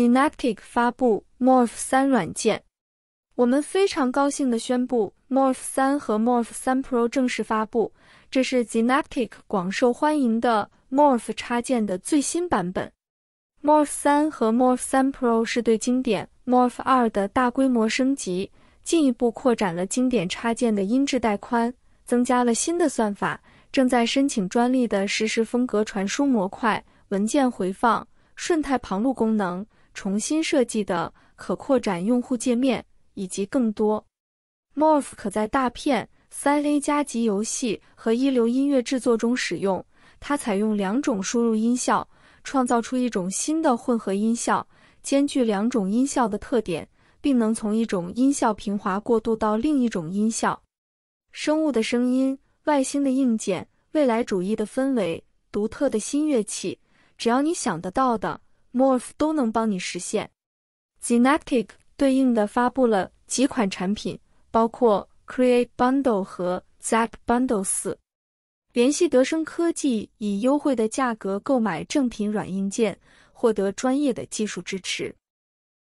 Zynaptic 发布 Morph 三软件，我们非常高兴地宣布 Morph 三和 Morph 三 Pro 正式发布。这是 Zynaptic 广受欢迎的 Morph 插件的最新版本。Morph 三和 Morph 三 Pro 是对经典 Morph 二的大规模升级，进一步扩展了经典插件的音质带宽，增加了新的算法，正在申请专利的实时风格传输模块、文件回放、瞬态旁路功能。重新设计的可扩展用户界面，以及更多。Morph 可在大片、三 A 加级游戏和一流音乐制作中使用。它采用两种输入音效，创造出一种新的混合音效，兼具两种音效的特点，并能从一种音效平滑过渡到另一种音效。生物的声音、外星的硬件、未来主义的氛围、独特的新乐器，只要你想得到的。morph 都能帮你实现，Zynaptic 对应的发布了几款产品，包括 Create Bundle 和 z a p Bundle 四。联系德生科技，以优惠的价格购买正品软硬件，获得专业的技术支持。